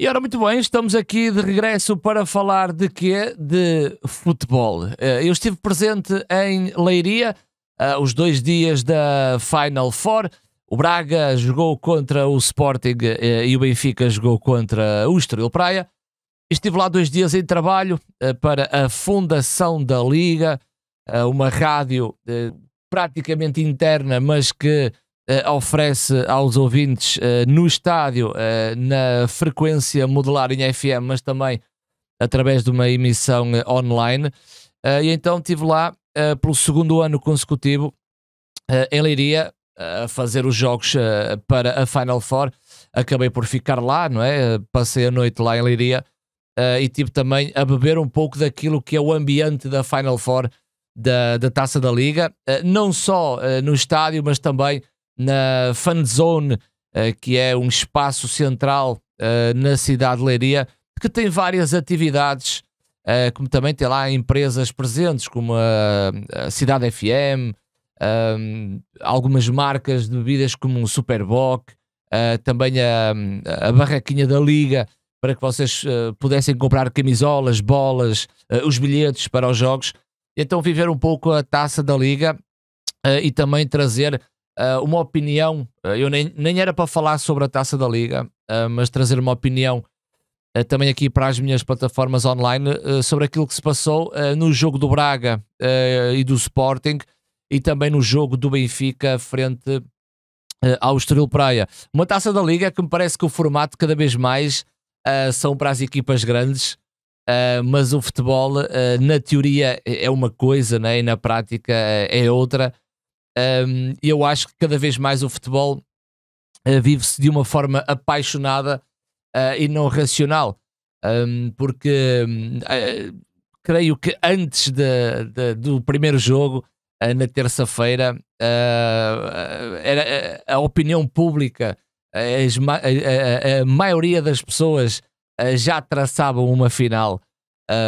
E ora, muito bem, estamos aqui de regresso para falar de quê? De futebol. Eh, eu estive presente em Leiria, eh, os dois dias da Final Four. O Braga jogou contra o Sporting eh, e o Benfica jogou contra o Estoril Praia. Estive lá dois dias em trabalho para a fundação da Liga, uma rádio praticamente interna, mas que uh, oferece aos ouvintes eh, no estádio, eh, na frequência modular em FM, mas também através de uma emissão online. e então estive lá pelo segundo ano consecutivo em Leiria a fazer os jogos para a Final Four. Acabei por ficar lá, não é? Passei a noite lá em Leiria e tive também a beber um pouco daquilo que é o ambiente da Final Four da, da Taça da Liga, não só no estádio, mas também na Fun Zone, eh, que é um espaço central eh, na cidade de Leiria, que tem várias atividades, eh, como também tem lá empresas presentes, como a, Cidade FM, ehm, algumas marcas de bebidas como o Superboc, também a, Barraquinha da Liga, para que vocês pudessem comprar camisolas, bolas, os bilhetes para os jogos. Então, viver um pouco a taça da Liga e também trazer uh, uma opinião. Ah, eu nem, nem era para falar sobre a taça da Liga, ah, mas trazer uma opinião também aqui para as minhas plataformas online sobre aquilo que se passou no jogo do Braga e do Sporting e também no jogo do Benfica frente ao Estoril Praia. Uma taça da Liga que me parece que o formato cada vez mais uh, são para as equipas grandes, uh, mas o futebol, uh, na teoria, é uma coisa né? e na prática é outra. Um, eu acho que cada vez mais o futebol uh, vive-se de uma forma apaixonada uh, e não racional, um, porque uh, creio que antes de, de, do primeiro jogo, na terça-feira, era a opinião pública, a, a, a, maioria das pessoas já traçavam uma final.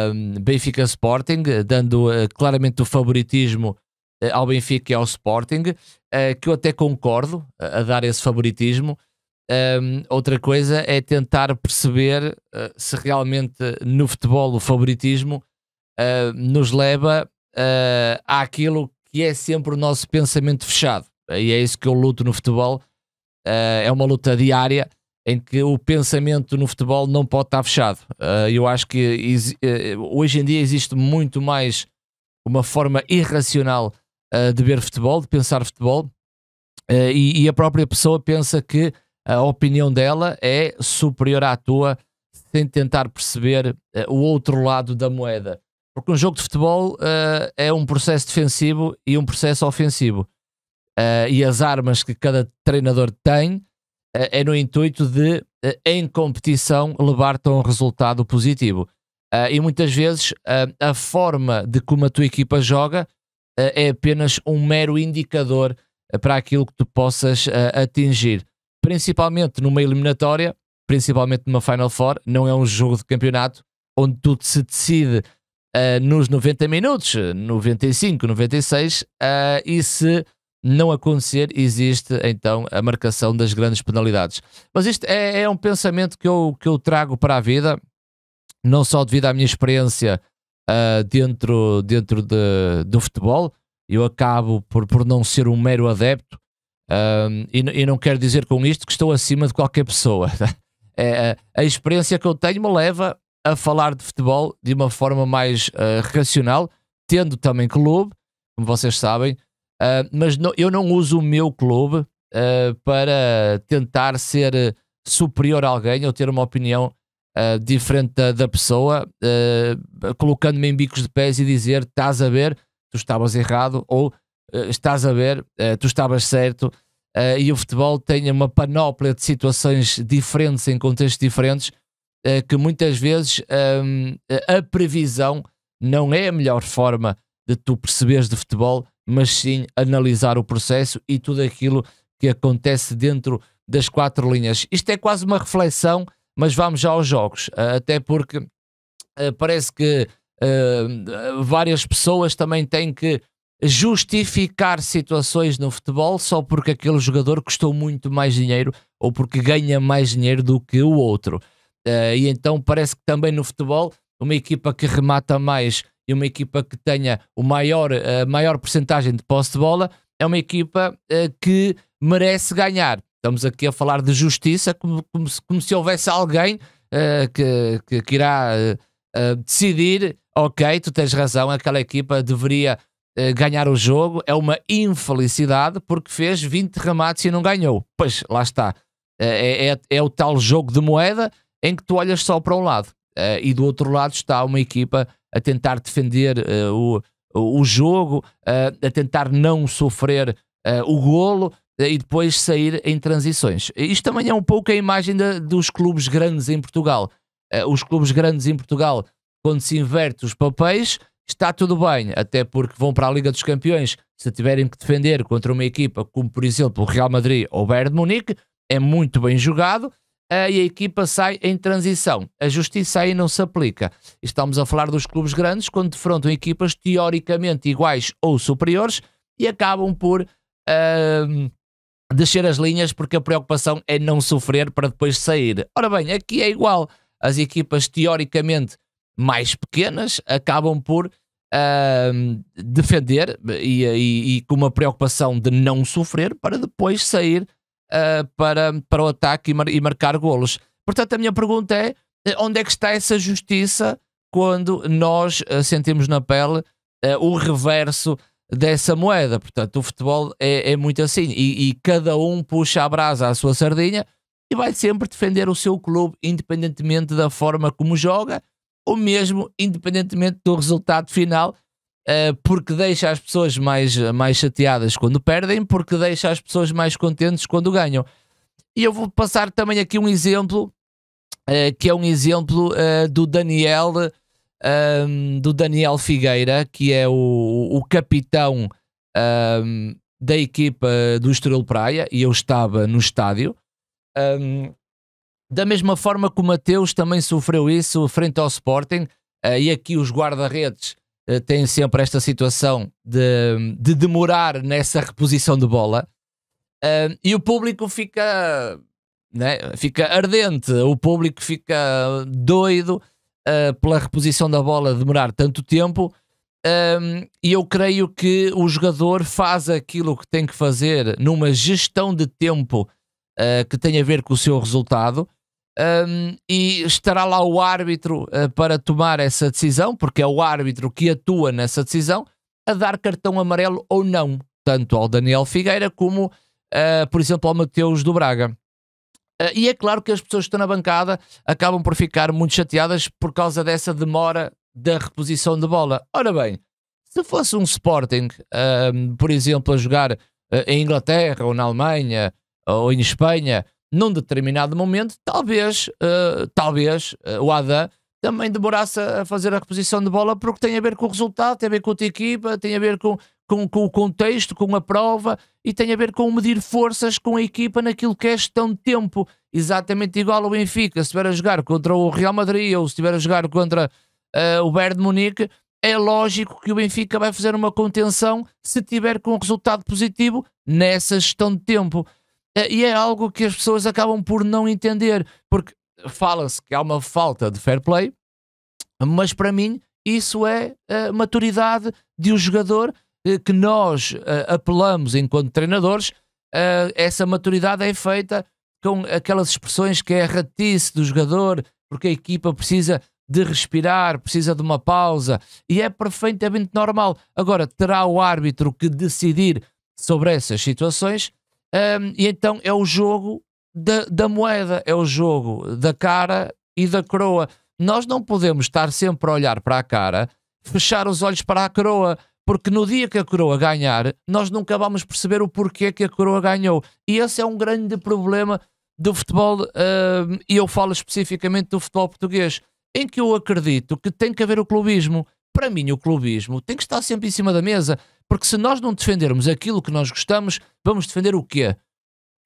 Um, Benfica Sporting, dando claramente o favoritismo eh, ao Benfica e ao Sporting, eh, que eu até concordo eh, a dar esse favoritismo. outra coisa é tentar perceber se realmente no futebol o favoritismo nos leva àquilo que é sempre o nosso pensamento fechado. E é isso que eu luto no futebol. é uma luta diária em que o pensamento no futebol não pode estar fechado. eu acho que hoje em dia existe muito mais uma forma irracional uh, de ver futebol, de pensar futebol, uh, e, e, a própria pessoa pensa que a opinião dela é superior à tua, sem tentar perceber eh, o outro lado da moeda. Porque um jogo de futebol eh, é um processo defensivo e um processo ofensivo. e as armas que cada treinador tem é no intuito de, em competição, levar-te a um resultado positivo. Uh, e muitas vezes uh, a forma de como a tua equipa joga eh, é apenas um mero indicador eh, para aquilo que tu possas eh, atingir. Principalmente numa eliminatória, principalmente numa Final Four, não é um jogo de campeonato onde tudo se decide uh, nos 90 minutos, 95, 96, uh, e se não acontecer, existe então a marcação das grandes penalidades. Mas isto é, é, um pensamento que eu, que eu trago para a vida, não só devido à minha experiência uh, dentro, dentro de, do futebol. Eu acabo por, por não ser um mero adepto uh, e, e, não quero dizer com isto que estou acima de qualquer pessoa. é, a experiência que eu tenho me leva a falar de futebol de uma forma mais uh, racional, tendo também clube, como vocês sabem, mas não, eu não uso o meu clube para tentar ser superior a alguém ou ter uma opinião uh, diferente da, da pessoa, uh, colocando-me em bicos de pés e dizer: estás a ver, tu estavas errado, ou eh, estás a ver, tu estavas certo. e o futebol tem uma panóplia de situações diferentes, em contextos diferentes, que muitas vezes um, ehm, a previsão não é a melhor forma de tu perceberes de futebol, mas sim analisar o processo e tudo aquilo que acontece dentro das quatro linhas. Isto é quase uma reflexão mas vamos já aos jogos, eh, até porque eh, parece que eh, várias pessoas também têm que justificar situações no futebol só porque aquele jogador custou muito mais dinheiro ou porque ganha mais dinheiro do que o outro. Uh, e então parece que também no futebol, uma equipa que remata mais e uma equipa que tenha o maior, a maior porcentagem de posse de bola é uma equipa uh, que merece ganhar. Estamos aqui a falar de justiça como, como, se, como se houvesse alguém uh, que, que, que, irá uh, decidir: ok, tu tens razão, aquela equipa deveria ganhar o jogo. É uma infelicidade porque fez 20 remates e não ganhou. Pois, lá está. É, é, é, é o tal jogo de moeda em que tu olhas só para um lado e do outro lado está uma equipa a tentar defender o, o jogo, a tentar não sofrer o golo. Eh, e depois sair em transições. Isto também é um pouco a imagem de, dos clubes grandes em Portugal. Eh, os clubes grandes em Portugal, quando se inverte os papéis, está tudo bem, até porque vão para a Liga dos Campeões. Se tiverem que defender contra uma equipa como, por exemplo, o Real Madrid ou o Bayern de Munique, é muito bem jogado eh, e a equipa sai em transição. A justiça aí não se aplica. Estamos a falar dos clubes grandes quando defrontam equipas teoricamente iguais ou superiores e acabam por. Uh, descer as linhas porque a preocupação é não sofrer para depois sair. Ora bem, aqui é igual. As equipas teoricamente mais pequenas acabam por uh, defender e, e, e, com uma preocupação de não sofrer para depois sair uh, para, para o ataque e, mar, e marcar golos. Portanto, a minha pergunta é eh, onde é que está essa justiça quando nós ah, sentimos na pele uh, o reverso dessa moeda. Portanto, o futebol é, é muito assim e, e, cada um puxa a brasa à sua sardinha e vai sempre defender o seu clube, independentemente da forma como joga, ou mesmo independentemente do resultado final, uh, porque deixa as pessoas mais, mais chateadas quando perdem, porque deixa as pessoas mais contentes quando ganham. E eu vou passar também aqui um exemplo, uh, que é um exemplo uh, do Daniel um, do Daniel Figueira, que é o, o capitão um, da equipa do Estoril Praia, e eu estava no estádio. Um, da mesma forma que o Mateus também sofreu isso frente ao Sporting, uh, e aqui os guarda-redes uh, têm sempre esta situação de, de, demorar nessa reposição de bola, uh, e o público fica, né, fica ardente, o público fica doido uh, pela reposição da bola demorar tanto tempo. Um, e eu creio que o jogador faz aquilo que tem que fazer numa gestão de tempo uh, que tem a ver com o seu resultado. Um, e estará lá o árbitro uh, para tomar essa decisão, porque é o árbitro que atua nessa decisão, a dar cartão amarelo ou não, tanto ao Daniel Figueira como, uh, por exemplo, ao Mateus do Braga. Ah, e é claro que as pessoas que estão na bancada acabam por ficar muito chateadas por causa dessa demora da reposição de bola. Ora bem, se fosse um Sporting, por exemplo, a jogar ah, em Inglaterra ou na Alemanha ou em Espanha, num determinado momento, talvez, uh, talvez uh, o Adam também demorasse a fazer a reposição de bola porque tem a ver com o resultado, tem a ver com a tua equipa, tem a ver com com, com o contexto, com a prova e tem a ver com medir forças com a equipa naquilo que é gestão de tempo. Exatamente igual ao Benfica, se estiver a jogar contra o Real Madrid ou se estiver a jogar contra uh, o Bayern de Munique, é lógico que o Benfica vai fazer uma contenção se tiver com um resultado positivo nessa gestão de tempo. Uh, e é algo que as pessoas acabam por não entender, porque fala-se que há uma falta de fair play, mas para mim isso é a eh, maturidade de um jogador eh, que nós eh, apelamos enquanto treinadores, eh, essa maturidade é feita com aquelas expressões que é a ratice do jogador, porque a equipa precisa de respirar, precisa de uma pausa, e é perfeitamente normal. Agora, terá o árbitro que decidir sobre essas situações, um, e então é o jogo da, da, moeda, é o jogo da cara e da coroa. Nós não podemos estar sempre a olhar para a cara, fechar os olhos para a coroa, porque no dia que a coroa ganhar, nós nunca vamos perceber o porquê que a coroa ganhou. E esse é um grande problema do futebol, uh, e eu falo especificamente do futebol português, em que eu acredito que tem que haver o clubismo. Para mim, o clubismo tem que estar sempre em cima da mesa, porque se nós não defendermos aquilo que nós gostamos, vamos defender o quê?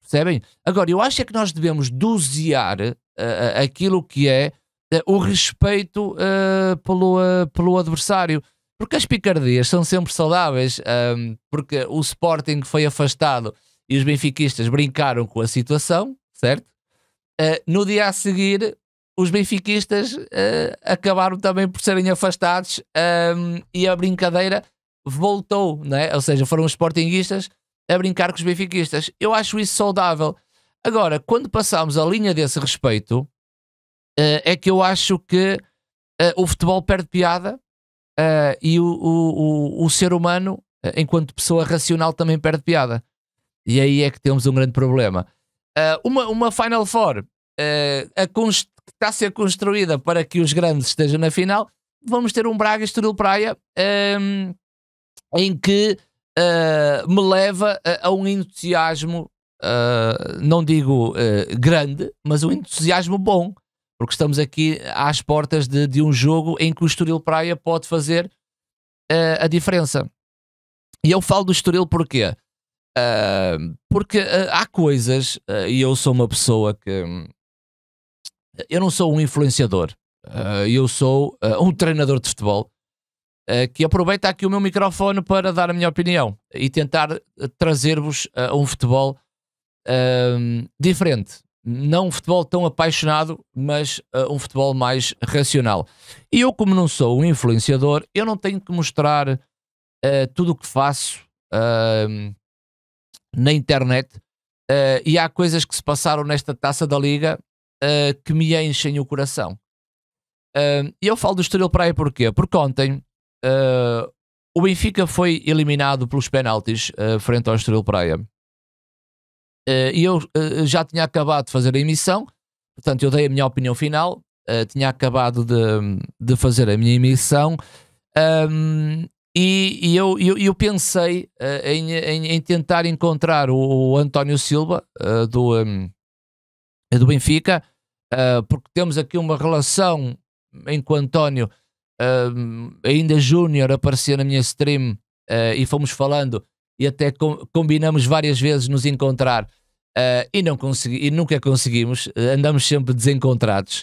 Percebem? Agora, eu acho é que nós devemos dosear uh, aquilo que é uh, o respeito pelo, pelo adversário. Porque as picardias são sempre saudáveis, um, porque o Sporting foi afastado e os benfiquistas brincaram com a situação, certo? Uh, no dia a seguir, os benfiquistas uh, acabaram também por serem afastados um, e a brincadeira voltou, não é? Ou seja, foram os sportinguistas a brincar com os benfiquistas. Eu acho isso saudável. Agora, quando passamos a linha desse respeito, uh, é que eu acho que o futebol perde piada uh, e o, o, o, o, ser humano, ah, enquanto pessoa racional, também perde piada. E aí é que temos um grande problema. Uh, uma, uma Final Four que está a ser construída para que os grandes estejam na final, vamos ter um Braga Estoril Praia um, em que uh, me leva a, a um entusiasmo, uh, não digo uh, grande, mas um entusiasmo bom porque estamos aqui às portas de, de um jogo em que o Estoril Praia pode fazer uh, a diferença. E eu falo do Estoril porquê? Uh, porque uh, há coisas, e eu sou uma pessoa que. Um, eu não sou um influenciador, eu sou um treinador de futebol que aproveita aqui o meu microfone para dar a minha opinião e tentar trazer-vos um futebol diferente não um futebol tão apaixonado, mas uh, um futebol mais racional. E eu, como não sou um influenciador, eu não tenho que mostrar uh, tudo o que faço uh, na internet. Eh, e há coisas que se passaram nesta taça da liga que me enchem o coração. Ehm, e eu falo do Estoril Praia porquê? Porque ontem o Benfica foi eliminado pelos penaltis frente ao Estoril Praia. Eh, e eu eh, já tinha acabado de fazer a emissão, portanto, eu dei a minha opinião final, eh, tinha acabado de, de fazer a minha emissão. Um, e, e eu, eu, eu, pensei em, em, em tentar encontrar o, o António Silva do, do Benfica, porque temos aqui uma relação em que o António, ainda júnior, aparecia na minha stream e fomos falando e até combinamos várias vezes nos encontrar. Uh, e, não consegui, e nunca conseguimos, ah, andamos sempre desencontrados.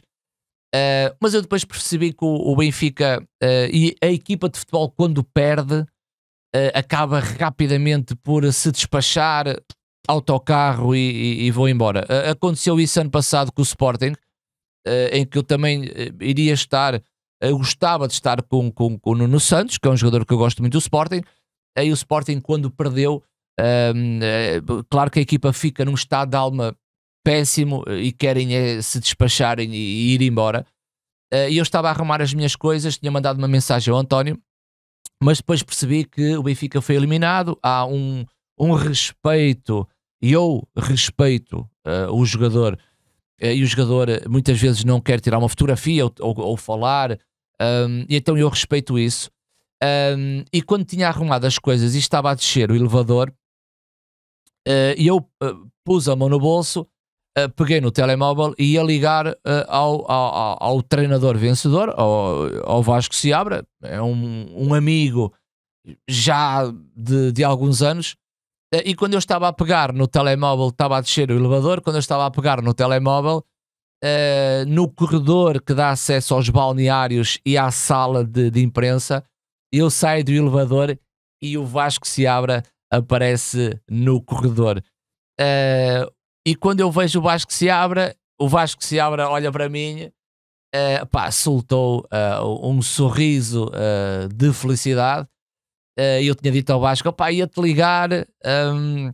Uh, mas eu depois percebi que o, o Benfica uh, e a equipa de futebol, quando perde, acaba rapidamente por se despachar autocarro e, e, e vou embora. aconteceu isso ano passado com o Sporting, em que eu também iria estar, gostava de estar com, com, com o Nuno Santos, que é um jogador que eu gosto muito do Sporting. Aí o Sporting, quando perdeu, um, é, eh, claro que a equipa fica num estado de alma péssimo eh, e querem é, se despacharem e, e ir embora. Uh, e eu estava a arrumar as minhas coisas, tinha mandado uma mensagem ao António, mas depois percebi que o Benfica foi eliminado. Há um, um respeito, e eu respeito uh, o jogador, uh, e o jogador muitas vezes não quer tirar uma fotografia ou, ou, ou falar, um, e então eu respeito isso. Um, e quando tinha arrumado as coisas e estava a descer o elevador, eh, e eu eh, pus a mão no bolso, eh, peguei no telemóvel e ia ligar ao, ao, ao, treinador vencedor, ao, ao Vasco Seabra, é um, um amigo já de, de alguns anos, e quando eu estava a pegar no telemóvel, estava a descer o elevador, quando eu estava a pegar no telemóvel, uh, no corredor que dá acesso aos balneários e à sala de, de imprensa, eu saio do elevador e o Vasco se abra aparece no corredor. Uh, e quando eu vejo o Vasco se abra, o Vasco se abre olha para mim, uh, pá, soltou uh, um sorriso uh, de felicidade. eu tinha dito ao Vasco, pá, ia-te ligar, um, ehm,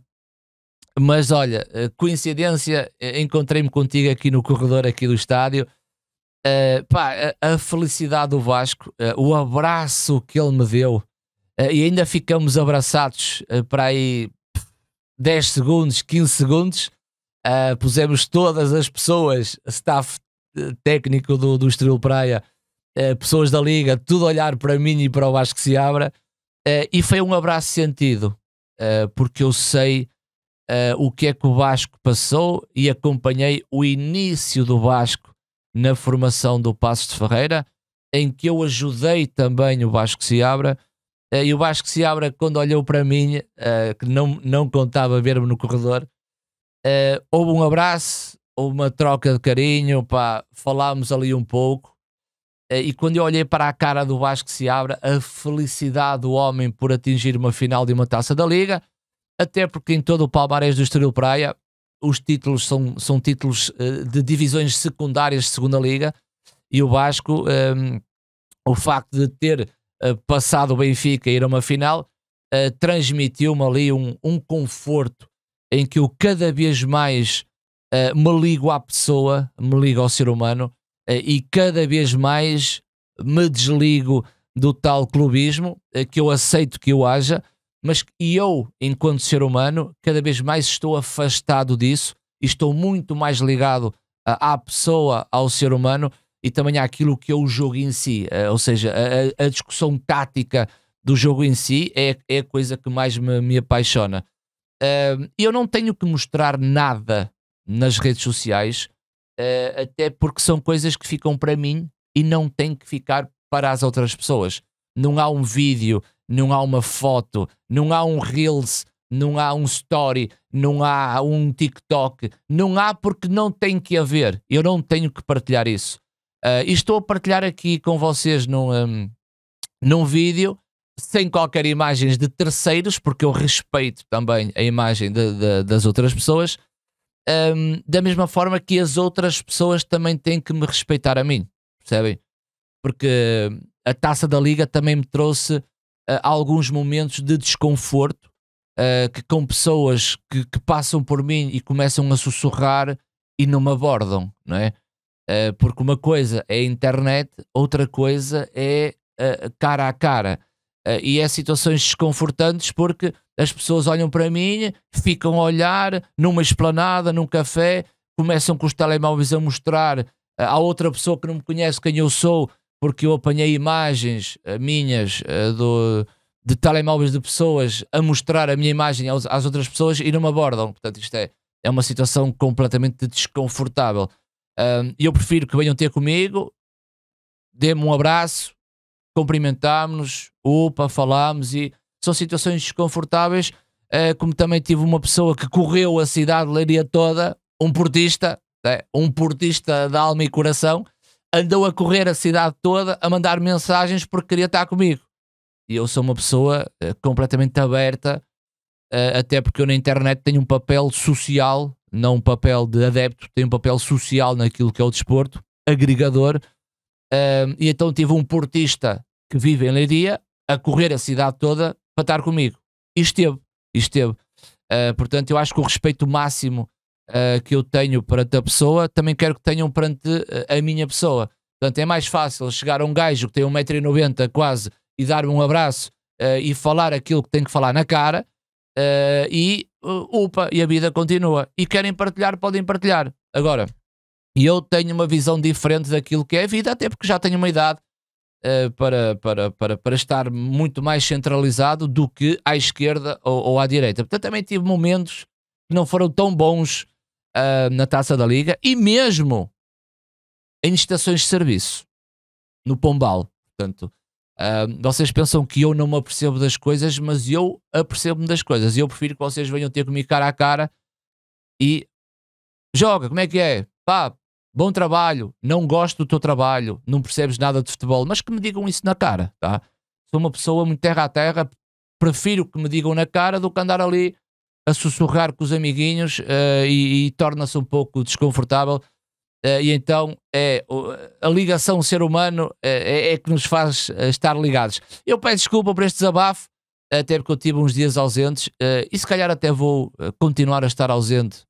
mas olha, coincidência, encontrei-me contigo aqui no corredor aqui do estádio. pá, a, a, felicidade do Vasco, o abraço que ele me deu, eh, e ainda ficamos abraçados eh, para aí 10 segundos, 15 segundos. Eh, pusemos todas as pessoas, staff técnico do, do Estrela Praia, pessoas da Liga, tudo olhar para mim e para o Vasco se abra. e foi um abraço sentido, porque eu sei o que é que o Vasco passou e acompanhei o início do Vasco na formação do Passos de Ferreira, em que eu ajudei também o Vasco se abra eh, e o Vasco se abre quando olhou para mim, uh, que não, não contava ver-me no corredor. Uh, houve um abraço, houve uma troca de carinho, pá, falámos ali um pouco. Uh, e quando eu olhei para a cara do Vasco se abre a felicidade do homem por atingir uma final de uma taça da Liga, até porque em todo o palmarés do Estoril Praia, os títulos são, são títulos de divisões secundárias de segunda liga e o Vasco um, o facto de ter eh, passado o Benfica ir a uma final, eh, transmitiu-me ali um, um conforto em que eu cada vez mais uh, me ligo à pessoa, me ligo ao ser humano uh, e cada vez mais me desligo do tal clubismo uh, que eu aceito que eu haja, mas e eu, enquanto ser humano, cada vez mais estou afastado disso e estou muito mais ligado à pessoa, ao ser humano e também aquilo que é o jogo em si, eh, ou seja, a, a discussão tática do jogo em si é, é a coisa que mais me, me apaixona. Uh, eu não tenho que mostrar nada nas redes sociais, uh, até porque são coisas que ficam para mim e não têm que ficar para as outras pessoas. Não há um vídeo, não há uma foto, não há um Reels, não há um Story, não há um TikTok, não há porque não tem que haver. Eu não tenho que partilhar isso. Uh, e estou a partilhar aqui com vocês num, um, num vídeo sem qualquer imagens de terceiros, porque eu respeito também a imagem de, de, das outras pessoas, um, da mesma forma que as outras pessoas também têm que me respeitar a mim, percebem? Porque a taça da liga também me trouxe uh, alguns momentos de desconforto uh, que com pessoas que, que, passam por mim e começam a sussurrar e não me abordam, não é? Eh, porque uma coisa é a internet, outra coisa é uh, cara a cara. Uh, e é situações desconfortantes porque as pessoas olham para mim, ficam a olhar numa esplanada, num café, começam com os telemóveis a mostrar à outra pessoa que não me conhece quem eu sou, porque eu apanhei imagens minhas do, de telemóveis de pessoas a mostrar a minha imagem aos, às outras pessoas e não me abordam. Portanto, isto é, é uma situação completamente desconfortável. Um, eu prefiro que venham ter comigo, dê-me um abraço, cumprimentámos-nos, opa, falámos e são situações desconfortáveis. Uh, como também tive uma pessoa que correu a cidade de Leiria toda, um portista, né? um portista de alma e coração, andou a correr a cidade toda a mandar mensagens porque queria estar comigo. E eu sou uma pessoa uh, completamente aberta, uh, até porque eu na internet tenho um papel social não um papel de adepto, tem um papel social naquilo que é o desporto, agregador. Uh, e então tive um portista que vive em Leiria a correr a cidade toda para estar comigo. E esteve, e esteve. Uh, portanto, eu acho que o respeito máximo uh, que eu tenho perante a pessoa também quero que tenham perante ah, a minha pessoa. Portanto, é mais fácil chegar a um gajo que tem 1,90m quase e dar-me um abraço e falar aquilo que tem que falar na cara e uh, upa e a vida continua. E querem partilhar, podem partilhar. Agora, eu tenho uma visão diferente daquilo que é a vida, até porque já tenho uma idade uh, para, para, para, para estar muito mais centralizado do que à esquerda ou, ou à direita. Portanto, também tive momentos que não foram tão bons uh, na taça da liga e mesmo em estações de serviço, no Pombal. Portanto, ah, vocês pensam que eu não me apercebo das coisas, mas eu apercebo-me das coisas. E eu prefiro que vocês venham ter comigo cara a cara e joga, como é que é? Pá, bom trabalho, não gosto do teu trabalho, não percebes nada de futebol, mas que me digam isso na cara, tá? Sou uma pessoa muito terra a terra, prefiro que me digam na cara do que andar ali a sussurrar com os amiguinhos uh, e, e torna-se um pouco desconfortável eh, e então é a ligação ser humano eh, é, é, que nos faz eh, estar ligados. Eu peço desculpa por este desabafo, até porque eu tive uns dias ausentes e se calhar até vou continuar a estar ausente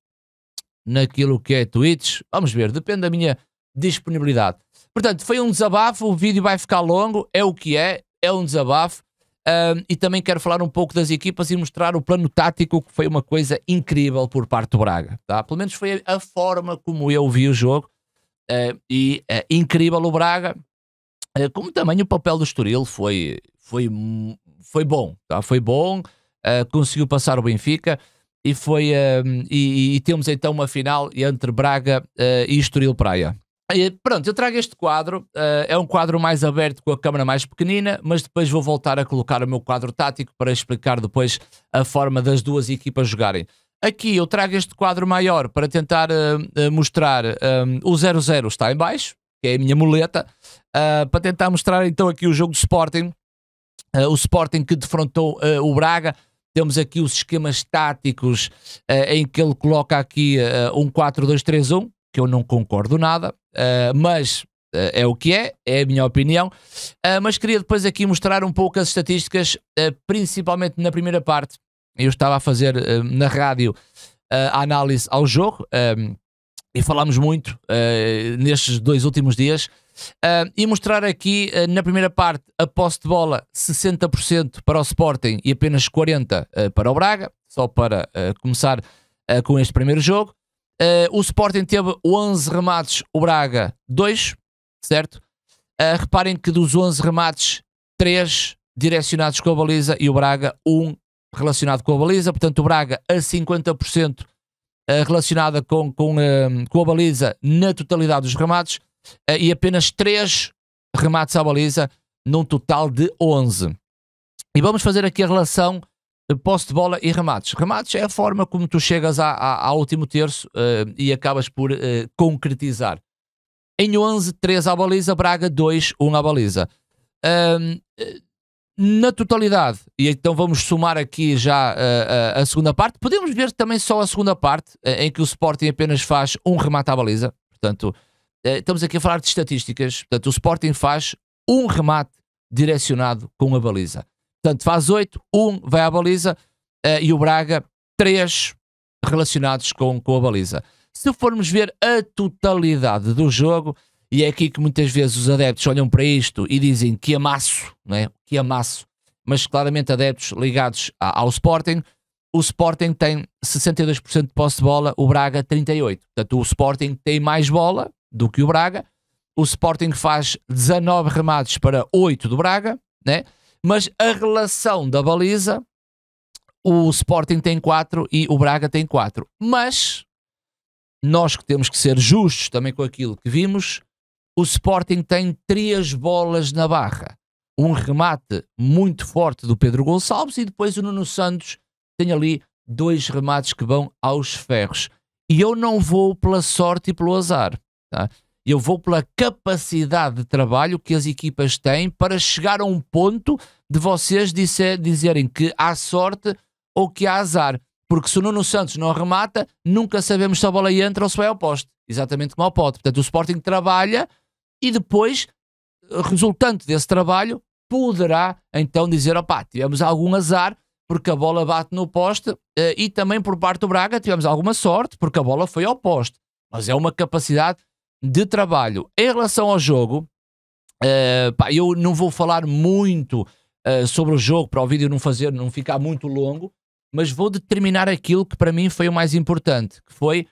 naquilo que é tweets. Vamos ver, depende da minha disponibilidade. Portanto, foi um desabafo, o vídeo vai ficar longo, é o que é, é um desabafo. Uh, e também quero falar um pouco das equipas e mostrar o plano tático, que foi uma coisa incrível por parte do Braga. Tá? Pelo menos foi a forma como eu vi o jogo. Uh, e uh, incrível o Braga. Eh, como também o papel do Estoril foi, foi, foi bom. Tá? Foi bom, eh, conseguiu passar o Benfica. E, foi, e, e, temos então uma final entre Braga e Estoril Praia. Pronto, eu trago este quadro. Uh, é um quadro mais aberto com a câmera mais pequenina, mas depois vou voltar a colocar o meu quadro tático para explicar depois a forma das duas equipas jogarem. Aqui eu trago este quadro maior para tentar uh, mostrar um, o 0-0 está em baixo, que é a minha muleta, uh, para tentar mostrar então aqui o jogo do Sporting, o Sporting que defrontou o Braga. Temos aqui os esquemas táticos em que ele coloca aqui um 4-2-3-1, que eu não concordo nada. Ah, mas uh, é o que é, é a minha opinião. Uh, mas queria depois aqui mostrar um pouco as estatísticas, principalmente na primeira parte. Eu estava a fazer na rádio a análise ao jogo e falámos muito nestes dois últimos dias. e mostrar aqui na primeira parte a posse de bola 60% para o Sporting e apenas 40% para o Braga, só para começar com este primeiro jogo. Uh, o Sporting teve 11 remates, o Braga 2, certo? Uh, reparem que dos 11 remates, 3 direcionados com a baliza e o Braga 1 relacionado com a baliza. Portanto, o Braga a 50% eh, relacionada com, com, com a baliza na totalidade dos remates e apenas 3 remates à baliza num total de 11. E vamos fazer aqui a relação posse de bola e remates. Remates é a forma como tu chegas à, à, ao último terço uh, e acabas por uh, concretizar. Em 11, 3 à baliza, Braga 2, 1 à baliza. Eh, na totalidade, e então vamos somar aqui já uh, a segunda parte, podemos ver também só a segunda parte, em que o Sporting apenas faz um remate à baliza. Portanto, estamos aqui a falar de estatísticas. Portanto, o Sporting faz um remate direcionado com a baliza. Portanto, faz 8, 1 vai à baliza uh, e o Braga 3 relacionados com, com a baliza. Se formos ver a totalidade do jogo, e é aqui que muitas vezes os adeptos olham para isto e dizem que amasso, não é? Que amasso. Mas claramente adeptos ligados a, ao Sporting, o Sporting tem 62% de posse de bola, o Braga 38%. Portanto, o Sporting tem mais bola do que o Braga. O Sporting faz 19 remates para 8 do Braga, né? Mas a relação da baliza, o Sporting tem 4 e o Braga tem 4. Mas nós que temos que ser justos também com aquilo que vimos, o Sporting tem três bolas na barra. Um remate muito forte do Pedro Gonçalves e depois o Nuno Santos tem ali dois remates que vão aos ferros. E eu não vou pela sorte e pelo azar. Tá? Eu vou pela capacidade de trabalho que as equipas têm para chegar a um ponto de vocês dizer, dizerem que há sorte ou que há azar. Porque se o Nuno Santos não arremata, nunca sabemos se a bola entra ou se vai ao poste. Exatamente como ao pote. Portanto, o Sporting trabalha e depois, resultante desse trabalho, poderá então dizer: opá, tivemos algum azar porque a bola bate no poste eh, e também por parte do Braga tivemos alguma sorte porque a bola foi ao poste. Mas é uma capacidade de trabalho. Em relação ao jogo, uh, pá, eu não vou falar muito uh, sobre o jogo para o vídeo não fazer, não ficar muito longo, mas vou determinar aquilo que para mim foi o mais importante, que foi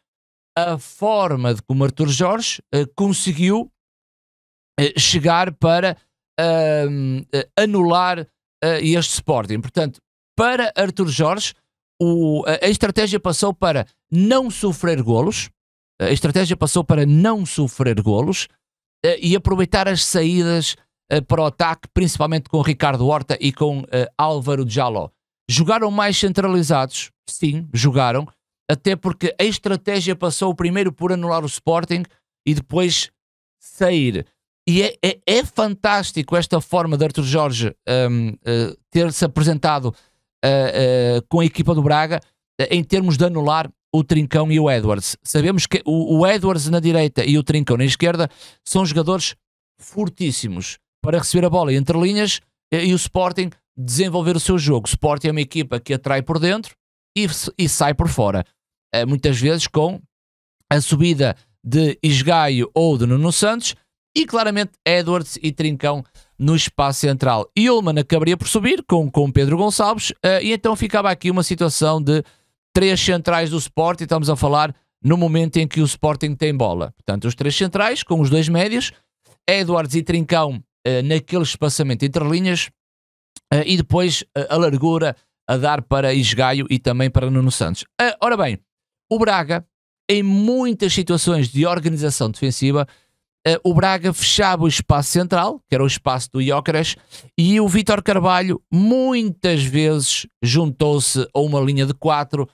a forma de como Arthur Jorge eh, conseguiu chegar para ehm, anular este Sporting. Portanto, para Arthur Jorge, o, a estratégia passou para não sofrer golos, a estratégia passou para não sofrer golos eh, e aproveitar as saídas eh, para o ataque, principalmente com Ricardo Horta e com eh, Álvaro Jaló. Jogaram mais centralizados, sim, jogaram, até porque a estratégia passou primeiro por anular o Sporting e depois sair. E é, é, é fantástico esta forma de Arthur Jorge um, uh, ter-se apresentado uh, uh, com a equipa do Braga em termos de anular o Trincão e o Edwards. Sabemos que o, o Edwards na direita e o Trincão na esquerda são jogadores fortíssimos para receber a bola entre linhas e o Sporting desenvolver o seu jogo. O Sporting é uma equipa que atrai por dentro e, e sai por fora. É, muitas vezes com a subida de Esgaio ou de Nuno Santos e claramente Edwards e Trincão no espaço central. E Ullman acabaria por subir com, com Pedro Gonçalves uh, e então ficava aqui uma situação de três centrais do Sporting, estamos a falar no momento em que o Sporting tem bola. Portanto, os três centrais com os dois médios, é Edwards e Trincão eh, naquele espaçamento entre linhas eh, e depois eh, a largura a dar para Isgaio e também para Nuno Santos. Eh, ora bem, o Braga, em muitas situações de organização defensiva, o Braga fechava o espaço central, que era o espaço do Iócaras, e o Vítor Carvalho muitas vezes juntou-se a uma linha de quatro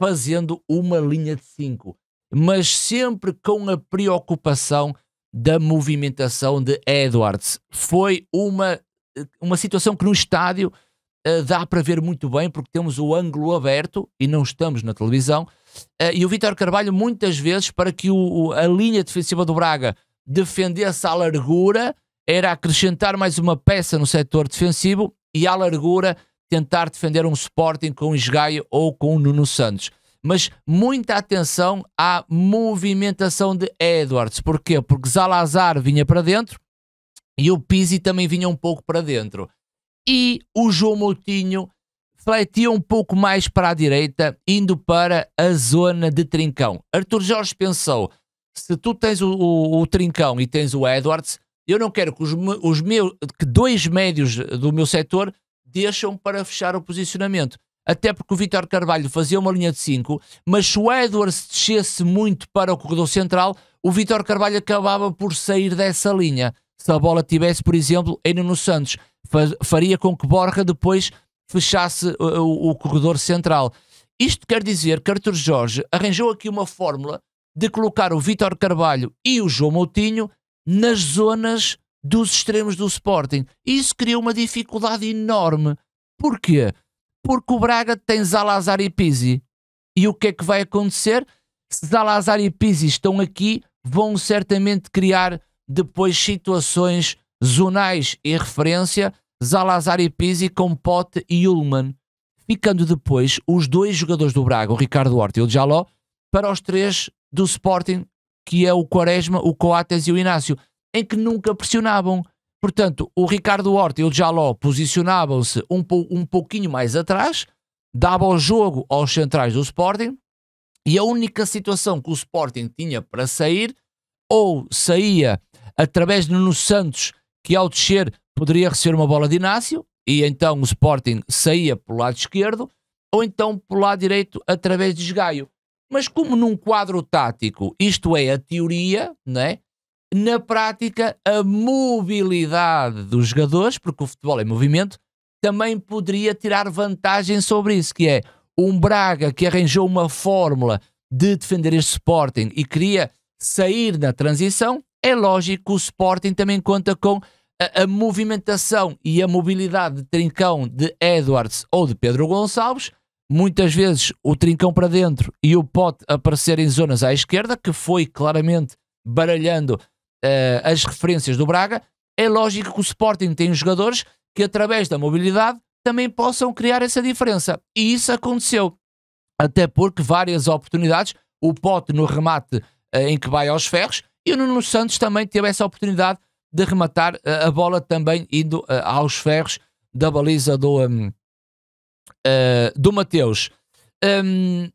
fazendo uma linha de 5, mas sempre com a preocupação da movimentação de Edwards. Foi uma, uma situação que no estádio uh, dá para ver muito bem, porque temos o ângulo aberto e não estamos na televisão. Uh, e o Vítor Carvalho, muitas vezes, para que o, a linha defensiva do Braga defendesse a largura, era acrescentar mais uma peça no setor defensivo e a largura tentar defender um Sporting com o Esgaia ou com o Nuno Santos. Mas muita atenção à movimentação de Edwards. Porquê? Porque Zalazar vinha para dentro e o Pizzi também vinha um pouco para dentro. E o João Moutinho fletia um pouco mais para a direita, indo para a zona de trincão. Arthur Jorge pensou, se tu tens o, o, o trincão e tens o Edwards, eu não quero que os, os meus, que dois médios do meu setor deixam para fechar o posicionamento. Até porque o Vitor Carvalho fazia uma linha de 5, mas se o Edwards descesse muito para o corredor central, o Vitor Carvalho acabava por sair dessa linha. Se a bola tivesse, por exemplo, ainda no Santos, faria com que Borja depois fechasse eh, o, o corredor central. Isto quer dizer que Arthur Jorge arranjou aqui uma fórmula de colocar o Vitor Carvalho e o João Moutinho nas zonas dos extremos do Sporting. Isso criou uma dificuldade enorme. Porquê? Porque o Braga tem Zalazar e Pizzi. E o que é que vai acontecer? Se Zalazar e Pizzi estão aqui, vão certamente criar depois situações zonais e referência Zalazar e Pizzi com Pote e Ullman, ficando depois os dois jogadores do Braga, o Ricardo Horta e o Jaló, para os três do Sporting, que é o Quaresma, o Coates e o Inácio em que nunca pressionavam. Portanto, o Ricardo Horta e o Jaló posicionavam-se um, pou, um pouquinho mais atrás, dava o jogo aos centrais do Sporting e a única situação que o Sporting tinha para sair ou saía através de Nuno Santos, que ao descer poderia receber uma bola de Inácio, e então o Sporting saía pelo lado esquerdo, ou então pelo lado direito através de esgaio. Mas como num quadro tático, isto é a teoria, não é na prática, a mobilidade dos jogadores, porque o futebol é movimento, também poderia tirar vantagem sobre isso, que é um Braga que arranjou uma fórmula de defender este Sporting e queria sair na transição, é lógico que o Sporting também conta com a, a movimentação e a mobilidade de trincão de Edwards ou de Pedro Gonçalves, muitas vezes o trincão para dentro e o pote aparecer em zonas à esquerda, que foi claramente baralhando uh, as referências do Braga, é lógico que o Sporting tem jogadores que, através da mobilidade, também possam criar essa diferença. E isso aconteceu. Até porque várias oportunidades, o Pote no remate uh, em que vai aos ferros, e o Nuno Santos também teve essa oportunidade de rematar uh, a bola também indo aos ferros da baliza do, um, do Mateus. Um,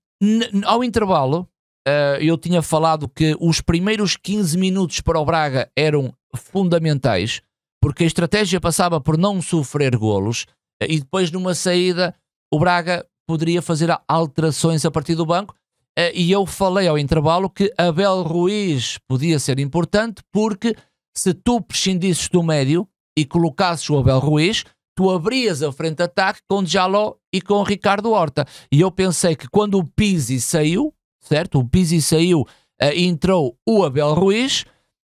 ao intervalo, Uh, eu tinha falado que os primeiros 15 minutos para o Braga eram fundamentais, porque a estratégia passava por não sofrer golos ah, e depois, numa saída, o Braga poderia fazer alterações a partir do banco. Uh, e eu falei ao intervalo que Abel Ruiz podia ser importante, porque se tu prescindisses do médio e colocasses o Abel Ruiz, tu abrias a frente de ataque com Jaló e com Ricardo Horta. E eu pensei que quando o Pizzi saiu, certo? O Pizzi saiu eh, entrou o Abel Ruiz.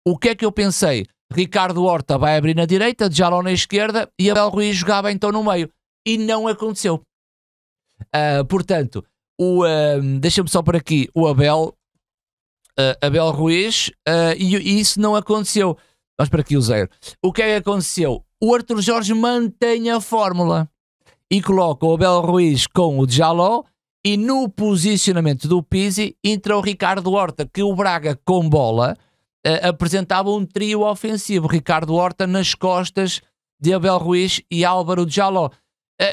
O que é que eu pensei? Ricardo Horta vai abrir na direita, Djalon na esquerda e Abel Ruiz jogava então no meio. E não aconteceu. Uh, portanto, uh, deixa-me só por aqui, o Abel, uh, Abel Ruiz, e, e, isso não aconteceu. Vamos para aqui o zero. O que é que aconteceu? O Arthur Jorge mantém a fórmula e coloca o Abel Ruiz com o Djaló e no posicionamento do Pizzi entra o Ricardo Horta, que o Braga com bola uh, apresentava um trio ofensivo. Ricardo Horta nas costas de Abel Ruiz e Álvaro Jaló. Uh,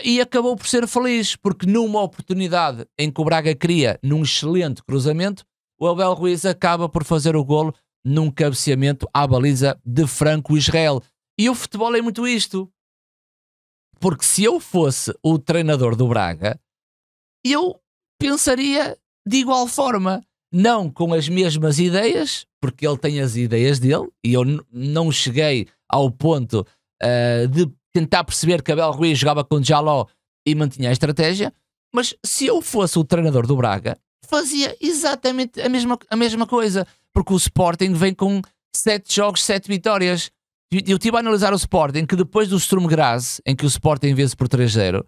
e acabou por ser feliz, porque numa oportunidade em que o Braga cria num excelente cruzamento, o Abel Ruiz acaba por fazer o golo num cabeceamento à baliza de Franco Israel. E o futebol é muito isto. Porque se eu fosse o treinador do Braga, eu pensaria de igual forma. Não com as mesmas ideias, porque ele tem as ideias dele, e eu não cheguei ao ponto uh, de tentar perceber que Abel Ruiz jogava com Jaló e mantinha a estratégia, mas se eu fosse o treinador do Braga, fazia exatamente a mesma, a mesma coisa, porque o Sporting vem com 7 jogos, 7 vitórias. Eu estive a analisar o Sporting, que depois do Sturm Graz, em que o Sporting vence por 3-0,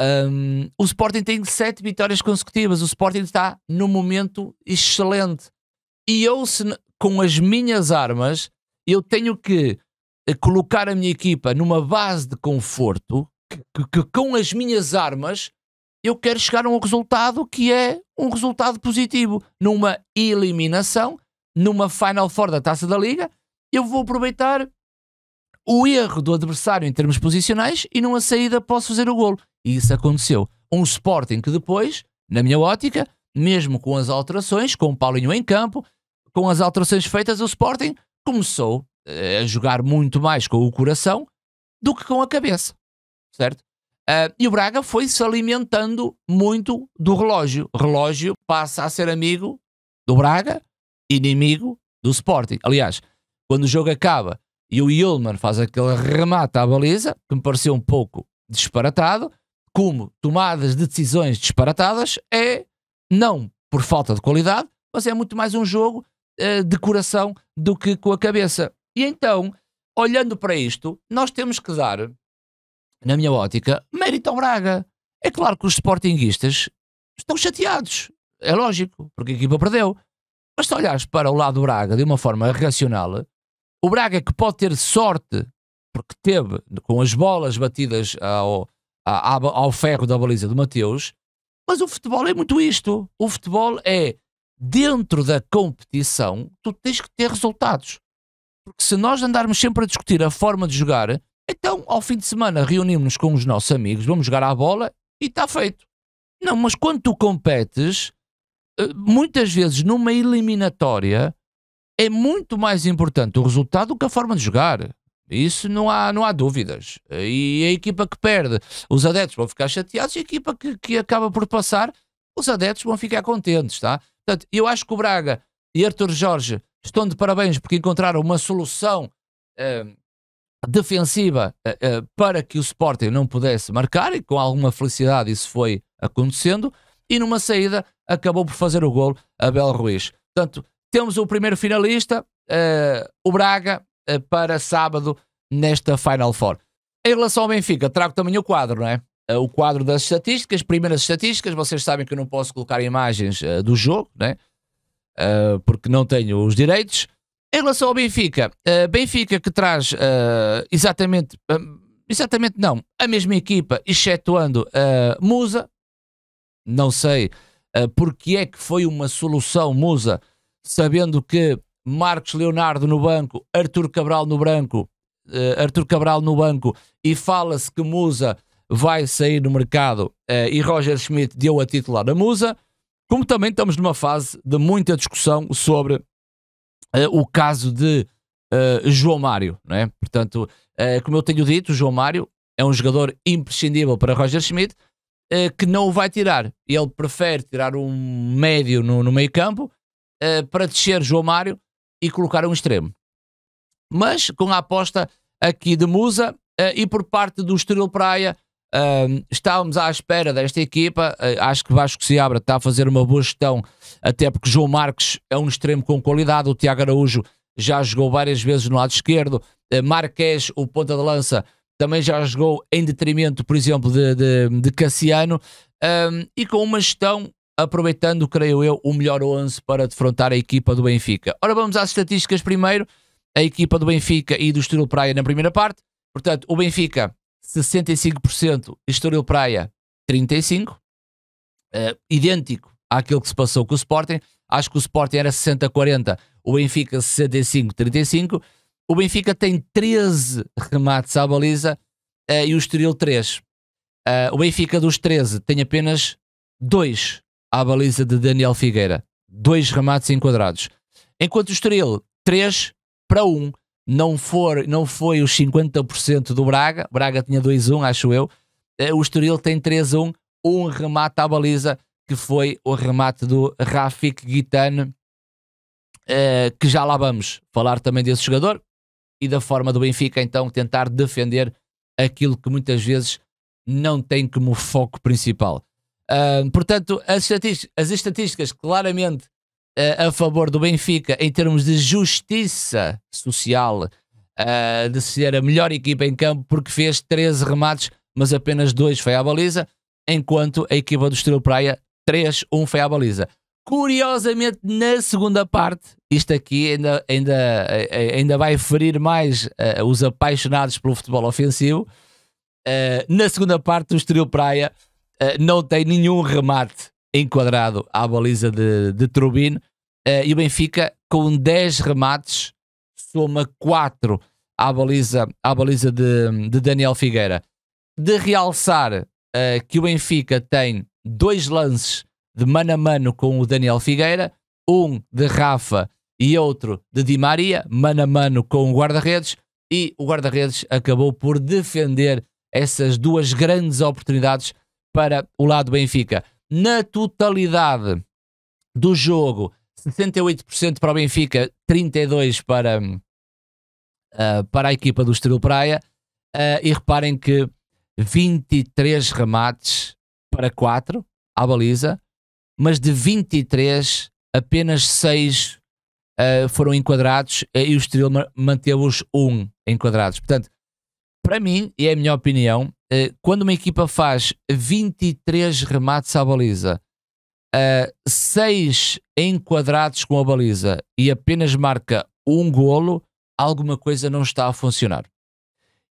um, o Sporting tem sete vitórias consecutivas. O Sporting está num momento excelente. E eu, se, com as minhas armas, eu tenho que eh, colocar a minha equipa numa base de conforto que, que, que com as minhas armas eu quero chegar a um resultado que é um resultado positivo. Numa eliminação, numa Final Four da Taça da Liga, eu vou aproveitar o erro do adversário em termos posicionais e numa saída posso fazer o golo. E isso aconteceu. Um Sporting que depois, na minha ótica, mesmo com as alterações, com o Paulinho em campo, com as alterações feitas, o Sporting começou eh, a jogar muito mais com o coração do que com a cabeça, certo? Uh, e o Braga foi se alimentando muito do relógio. O relógio passa a ser amigo do Braga, inimigo do Sporting. Aliás, quando o jogo acaba e o Yilman faz aquele remate à baliza, que me pareceu um pouco disparatado, como tomadas de decisões disparatadas, é não por falta de qualidade, mas é muito mais um jogo uh, de coração do que com a cabeça. E então, olhando para isto, nós temos que dar, na minha ótica, mérito ao Braga. É claro que os sportinguistas estão chateados, é lógico, porque a equipa perdeu. Mas se olhares para o lado do Braga de uma forma racional, o Braga é que pode ter sorte, porque teve com as bolas batidas ao, à, ao ferro da baliza do Mateus, mas o futebol é muito isto. O futebol é dentro da competição, tu tens que ter resultados. Porque se nós andarmos sempre a discutir a forma de jogar, então ao fim de semana reunimos-nos com os nossos amigos, vamos jogar à bola e está feito. Não, mas quando tu competes, eh, muitas vezes numa eliminatória é muito mais importante o resultado do que a forma de jogar. Isso não há, não há dúvidas. E a equipa que perde, os adeptos vão ficar chateados e a equipa que, que acaba por passar, os adeptos vão ficar contentes, tá? Portanto, eu acho que o Braga e Arthur Jorge estão de parabéns porque encontraram uma solução eh, defensiva eh, eh, para que o Sporting não pudesse marcar e com alguma felicidade isso foi acontecendo e numa saída acabou por fazer o a Abel Ruiz. Portanto, temos o primeiro finalista, o Braga, eh, para sábado nesta Final Four. Em relação ao Benfica, trago também o quadro, não é? Eh, o quadro das estatísticas, primeiras estatísticas, vocês sabem que eu não posso colocar imagens eh, do jogo, né? porque não tenho os direitos. Em relação ao Benfica, Benfica que traz exatamente, exatamente não, a mesma equipa, excetuando Musa, não sei porque é que foi uma solução Musa, sabendo que Marcos Leonardo no banco, Arthur Cabral no branco, uh, eh, Arthur Cabral no banco e fala-se que Musa vai sair no mercado uh, e Roger Schmidt deu a titular a Musa, como também estamos numa fase de muita discussão sobre uh, o caso de João Mário, não é? Portanto, como eu tenho dito, João Mário é um jogador imprescindível para Roger Schmidt, que não o vai tirar. Ele prefere tirar um médio no, no meio campo, Uh, para descer João Mário e colocar um extremo. Mas com a aposta aqui de Musa uh, e por parte do Estoril Praia, uh, estávamos à espera desta equipa. Uh, acho que Vasco Seabra está a fazer uma boa gestão, até porque João Marques é um extremo com qualidade. O Tiago Araújo já jogou várias vezes no lado esquerdo. Eh, Marques, o ponta de lança, também já jogou em detrimento, por exemplo, de, de, de Cassiano. Ehm, e com uma gestão aproveitando, creio eu, o melhor 11 para defrontar a equipa do Benfica. Ora, vamos às estatísticas primeiro. A equipa do Benfica e do Estoril Praia na primeira parte. Portanto, o Benfica 65%, Estoril Praia 35%. Uh, eh, idêntico àquilo que se passou com o Sporting. Acho que o Sporting era 60-40, o Benfica 65-35. O Benfica tem 13 remates à baliza uh, e o Estoril 3. Uh, eh, o Benfica dos 13 tem apenas 2 à baliza de Daniel Figueira. Dois remates enquadrados. Enquanto o Estoril, 3 para 1. Não, for, não foi os 50% do Braga. Braga tinha 2-1, acho eu. Eh, o Estoril tem 3-1. Um remate à baliza, que foi o remate do Rafik Guitane, eh, que já lá vamos falar também desse jogador e da forma do Benfica, então, tentar defender aquilo que muitas vezes não tem como foco principal portanto, as estatísticas, as estatísticas claramente uh, a favor do Benfica em termos de justiça social, uh, de ser a melhor equipa em campo, porque fez 13 remates, mas apenas dois foi à baliza, enquanto a equipa do Estrela Praia, 3, 1 foi à baliza. Curiosamente, na segunda parte, isto aqui ainda, ainda, ainda vai ferir mais ah, os apaixonados pelo futebol ofensivo. na segunda parte, o Estrela Praia eh, não tem nenhum remate enquadrado à baliza de, de Trubin. Uh, e o Benfica, com 10 remates, soma 4 à baliza, à baliza de, de Daniel Figueira. De realçar uh, que o Benfica tem dois lances de mano a mano com o Daniel Figueira, um de Rafa e outro de Di Maria, mano a mano com o guarda-redes, e o guarda-redes acabou por defender essas duas grandes oportunidades para o lado Benfica. Na totalidade do jogo, 68% para o Benfica, 32% para, uh, para a equipa do Estoril Praia. Uh, e reparem que 23 remates para 4 à baliza, mas de 23, apenas 6 uh, ah, foram enquadrados e o Estoril manteve-os 1 enquadrados. Portanto, para mim, e é a minha opinião, eh, quando uma equipa faz 23 remates à baliza, 6 eh, enquadrados com a baliza e apenas marca um golo, alguma coisa não está a funcionar.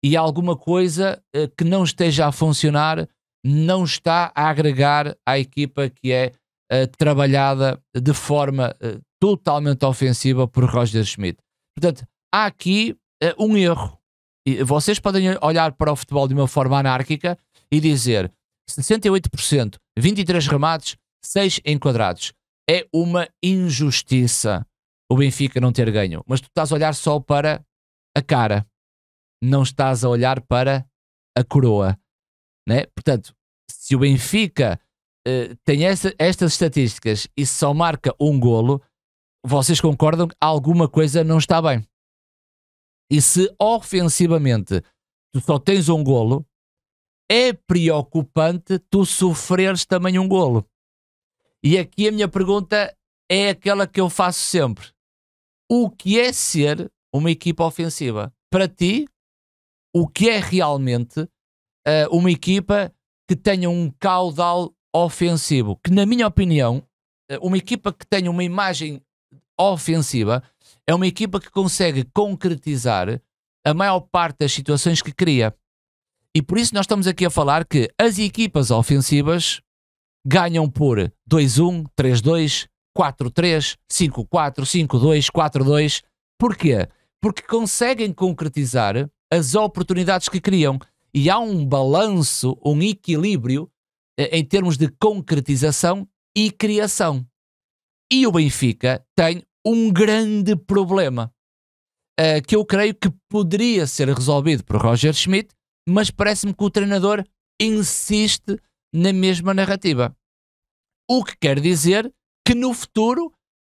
E alguma coisa eh, que não esteja a funcionar não está a agregar à equipa que é trabalhada de forma totalmente ofensiva por Roger Schmidt. Portanto, há aqui um erro, e vocês podem olhar para o futebol de uma forma anárquica e dizer 68%, 23 remates, 6 enquadrados. É uma injustiça o Benfica não ter ganho, mas tu estás a olhar só para a cara, não estás a olhar para a coroa. Né? Portanto, se o Benfica eh, tem essa, estas estatísticas e só marca um golo, vocês concordam que alguma coisa não está bem. E se ofensivamente tu só tens um golo, é preocupante tu sofreres também um golo. E aqui a minha pergunta é aquela que eu faço sempre: o que é ser uma equipa ofensiva? Para ti, o que é realmente uh, uma equipa que tenha um caudal ofensivo? Que, na minha opinião, eh, uma equipa que tenha uma imagem ofensiva é uma equipa que consegue concretizar a maior parte das situações que cria. E por isso nós estamos aqui a falar que as equipas ofensivas ganham por 2-1, 3-2, 4-3, 5-4, 5-2, 4-2. Porquê? Porque conseguem concretizar as oportunidades que criam. E há um balanço, um equilíbrio eh, em termos de concretização e criação. E o Benfica tem um grande problema uh, que eu creio que poderia ser resolvido por Roger Schmidt, mas parece-me que o treinador insiste na mesma narrativa. O que quer dizer que no futuro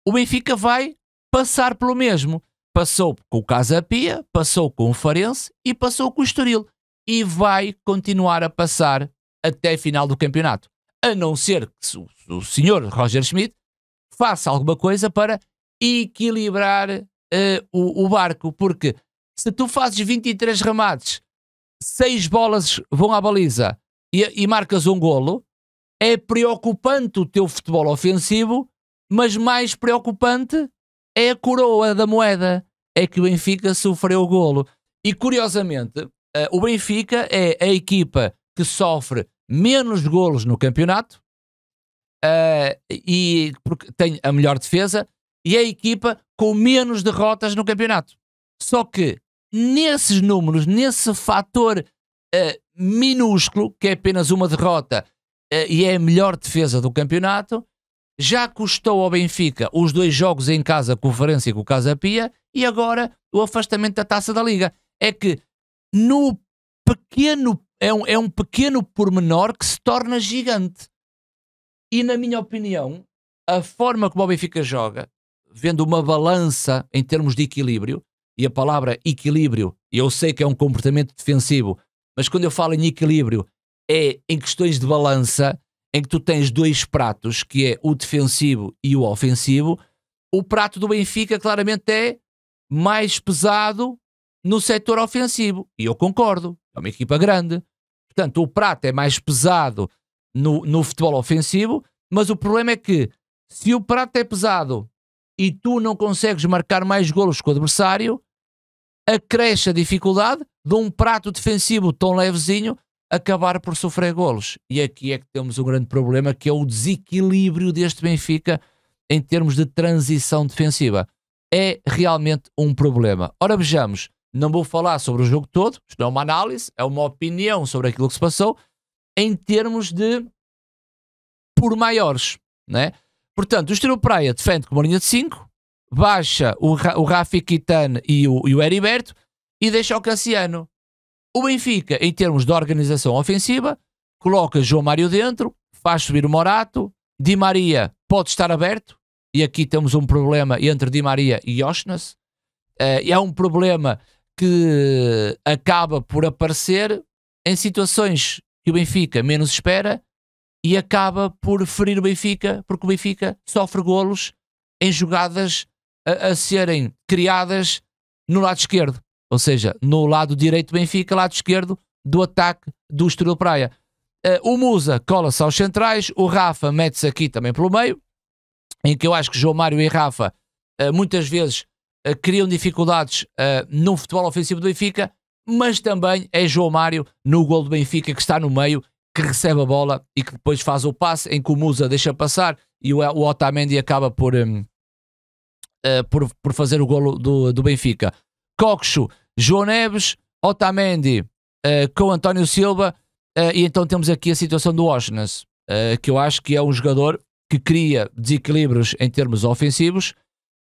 o Benfica vai passar pelo mesmo. Passou com o Casa Pia, passou com o Farense e passou com o Estoril. E vai continuar a passar até a final do campeonato. A não ser que o, o senhor Roger Schmidt faça alguma coisa para equilibrar uh, o, o, barco, porque se tu fazes 23 remates, 6 bolas vão à baliza e, e marcas um golo, é preocupante o teu futebol ofensivo, mas mais preocupante é a coroa da moeda, é que o Benfica sofreu o golo. E curiosamente, uh, o Benfica é a equipa que sofre menos golos no campeonato, Uh, e porque tem a melhor defesa e é a equipa com menos derrotas no campeonato. Só que nesses números, nesse fator uh, minúsculo, que é apenas uma derrota uh, e é a melhor defesa do campeonato, já custou ao Benfica os dois jogos em casa com o com o Casa Pia e agora o afastamento da taça da Liga. É que no pequeno, é um, é um pequeno pormenor que se torna gigante. E na minha opinião, a forma como o Benfica joga vendo uma balança em termos de equilíbrio, e a palavra equilíbrio, eu sei que é um comportamento defensivo, mas quando eu falo em equilíbrio, é em questões de balança, em que tu tens dois pratos, que é o defensivo e o ofensivo. O prato do Benfica claramente é mais pesado no setor ofensivo, e eu concordo, é uma equipa grande. Portanto, o prato é mais pesado no, no futebol ofensivo, mas o problema é que se o prato é pesado e tu não consegues marcar mais golos que o adversário, acresce a dificuldade de um prato defensivo tão levezinho acabar por sofrer golos. E aqui é que temos um grande problema, que é o desequilíbrio deste Benfica em termos de transição defensiva. É realmente um problema. Ora, vejamos, não vou falar sobre o jogo todo, isto é uma análise, é uma opinião sobre aquilo que se passou, em termos de por maiores, né? Portanto, o Estrela Praia defende com uma linha de 5, baixa o, o Rafi Kitane e o, e o Heriberto e deixa o Cassiano. O Benfica, em termos de organização ofensiva, coloca João Mário dentro, faz subir o Morato, Di Maria pode estar aberto, e aqui temos um problema entre Di Maria e Osnas. Uh, eh, e é um problema que acaba por aparecer em situações que o Benfica menos espera e acaba por ferir o Benfica, porque o Benfica sofre golos em jogadas a, a serem criadas no lado esquerdo, ou seja, no lado direito do Benfica, lado esquerdo do ataque do Estoril Praia. Uh, o Musa cola-se aos centrais, o Rafa mete-se aqui também pelo meio, em que eu acho que João Mário e Rafa uh, muitas vezes uh, criam dificuldades no futebol ofensivo do Benfica, mas também é João Mário no gol do Benfica que está no meio que recebe a bola e que depois faz o passe em que o Musa deixa passar e o, o Otamendi acaba por, um, uh, eh, por, por fazer o golo do, do Benfica. Coxo, João Neves, Otamendi uh, com António Silva uh, e então temos aqui a situação do Oshness, que eu acho que é um jogador que cria desequilíbrios em termos ofensivos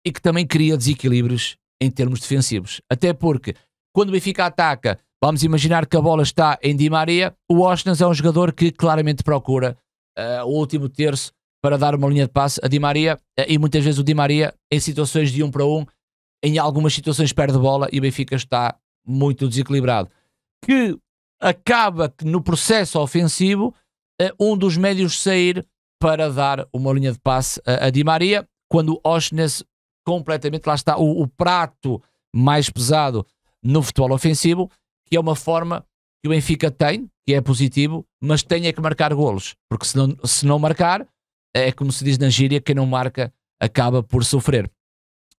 e que também cria desequilíbrios em termos defensivos. Até porque quando o Benfica ataca, Vamos imaginar que a bola está em Di Maria. O Oshnans é um jogador que claramente procura uh, o último terço para dar uma linha de passe a Di Maria uh, e muitas vezes o Di Maria, em situações de um para um, em algumas situações perde bola e o Benfica está muito desequilibrado. Que acaba que no processo ofensivo uh, um dos médios sair para dar uma linha de passe a, a Di Maria, quando o Oshnans completamente, lá está, o, o prato mais pesado no futebol ofensivo que é uma forma que o Benfica tem, que é positivo, mas tem é que marcar golos, porque se não, se não marcar, é como se diz na gíria, quem não marca acaba por sofrer.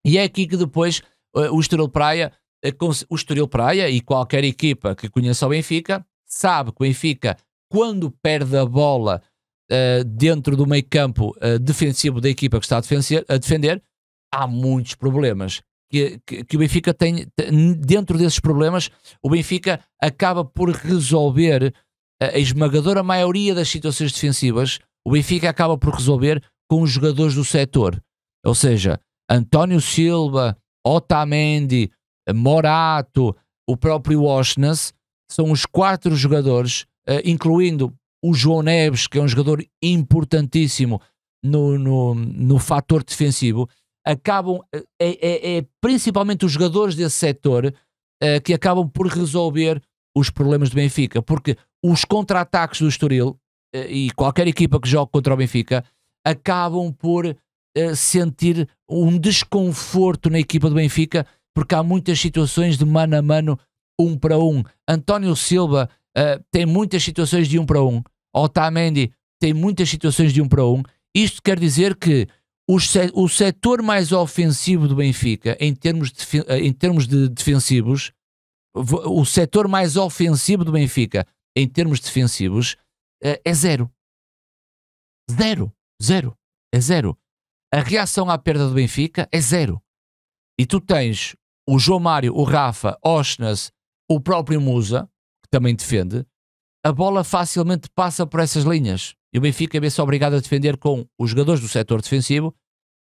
E é aqui que depois eh, o Estoril Praia, eh, o Estoril Praia e qualquer equipa que conheça o Benfica, sabe que o Benfica, quando perde a bola uh, dentro do meio campo defensivo da equipa que está a, defender, a defender, há muitos problemas que, que, que o Benfica tem, dentro desses problemas, o Benfica acaba por resolver a esmagadora maioria das situações defensivas, o Benfica acaba por resolver com os jogadores do setor. Ou seja, António Silva, Otamendi, Morato, o próprio Oshness, são os quatro jogadores, eh, incluindo o João Neves, que é um jogador importantíssimo no, no, no fator defensivo, acabam, eh, é, é, é principalmente os jogadores desse setor uh, que acabam por resolver os problemas do Benfica, porque os contra-ataques do Estoril uh, e qualquer equipa que jogue contra o Benfica acabam por uh, sentir um desconforto na equipa do Benfica, porque há muitas situações de mano a mano, um para um. António Silva uh, tem muitas situações de um para um, Otamendi tem muitas situações de um para um. Isto quer dizer que os, o setor mais ofensivo do Benfica, em termos, de, eh, em termos de defensivos, o setor mais ofensivo do Benfica, em termos defensivos, eh, é zero. Zero. Zero. É zero. A reação à perda do Benfica é zero. E tu tens o João Mário, o Rafa, Osnas, o próprio Musa, que também defende, a bola facilmente passa por essas linhas. E o Benfica vê-se é obrigado a defender com os jogadores do setor defensivo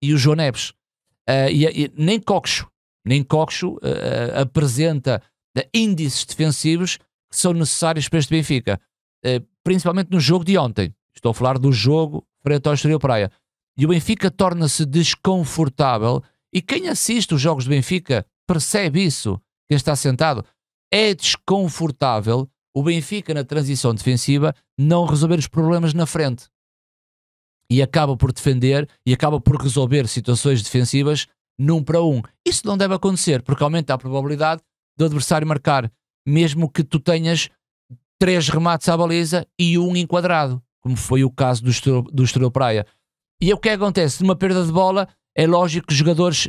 e o João Neves. Uh, e, e, nem Coxo, nem Coxo uh, apresenta índices defensivos que são necessários para este Benfica. Uh, principalmente no jogo de ontem. Estou a falar do jogo frente ao Estoril Praia. E o Benfica torna-se desconfortável e quem assiste os jogos do Benfica percebe isso, quem está sentado. É desconfortável o Benfica na transição defensiva não resolver os problemas na frente. E acaba por defender e acaba por resolver situações defensivas num para um. Isso não deve acontecer, porque aumenta a probabilidade do adversário marcar, mesmo que tu tenhas três remates à baliza e um enquadrado, como foi o caso do Estrela, do Praia. E é o que acontece? Numa perda de bola, é lógico que jogadores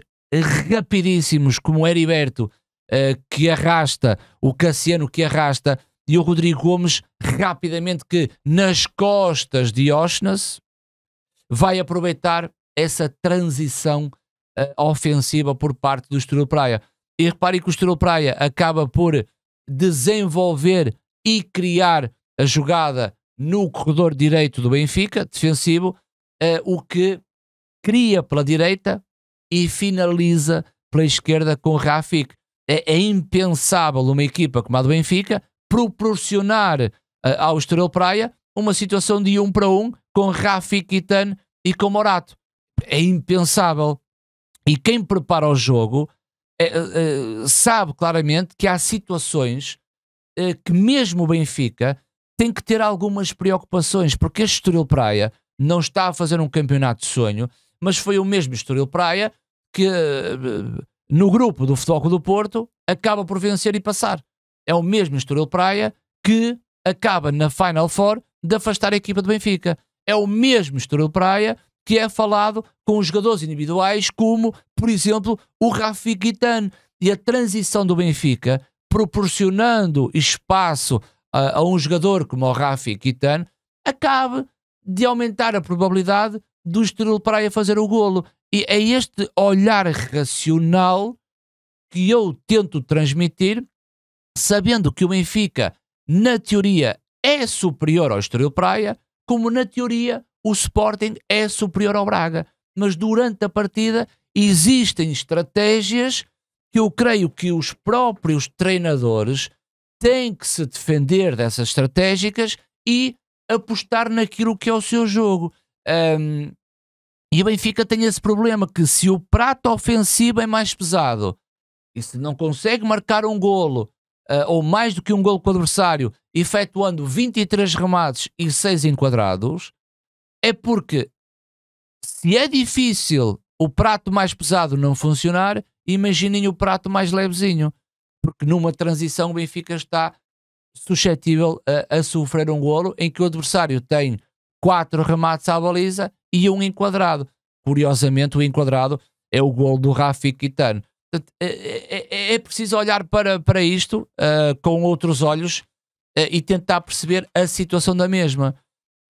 rapidíssimos, como o Heriberto, eh, que arrasta, o Cassiano que arrasta, e o Rodrigo Gomes rapidamente que nas costas de Oshness vai aproveitar essa transição uh, ofensiva por parte do Estoril Praia. E reparem que o Estoril Praia acaba por desenvolver e criar a jogada no corredor direito do Benfica, defensivo, uh, o que cria pela direita e finaliza pela esquerda com Rafik. É, é impensável uma equipa como a do Benfica proporcionar uh, ao Estoril Praia uma situação de um para um com Rafi, Kitan e com Morato. É impensável. E quem prepara o jogo é, é, sabe claramente que há situações é, que mesmo o Benfica tem que ter algumas preocupações, porque este Estoril Praia não está a fazer um campeonato de sonho, mas foi o mesmo Estoril Praia que no grupo do Futebol Clube do Porto acaba por vencer e passar é o mesmo Estoril Praia que acaba na Final Four de afastar a equipa do Benfica. É o mesmo Estoril Praia que é falado com os jogadores individuais, como, por exemplo, o Rafi Guitane. E a transição do Benfica, proporcionando espaço a, a um jogador como o Rafi Guitane, acaba de aumentar a probabilidade do Estoril Praia fazer o golo. E é este olhar racional que eu tento transmitir sabendo que o Benfica, na teoria, é superior ao Estoril Praia, como na teoria o Sporting é superior ao Braga. Mas durante a partida existem estratégias que eu creio que os próprios treinadores têm que se defender dessas estratégicas e apostar naquilo que é o seu jogo. Um, e o Benfica tem esse problema que se o prato ofensivo é mais pesado e se não consegue marcar um golo uh, ou mais do que um gol com o adversário, efetuando 23 remates e 6 enquadrados, é porque se é difícil o prato mais pesado não funcionar, imaginem o prato mais levezinho, porque numa transição o Benfica está suscetível a, a sofrer um golo em que o adversário tem quatro remates à baliza e um enquadrado. Curiosamente, o enquadrado é o golo do Rafi Quitano. É, é, é, é, preciso olhar para, para isto uh, com outros olhos uh, e tentar perceber a situação da mesma.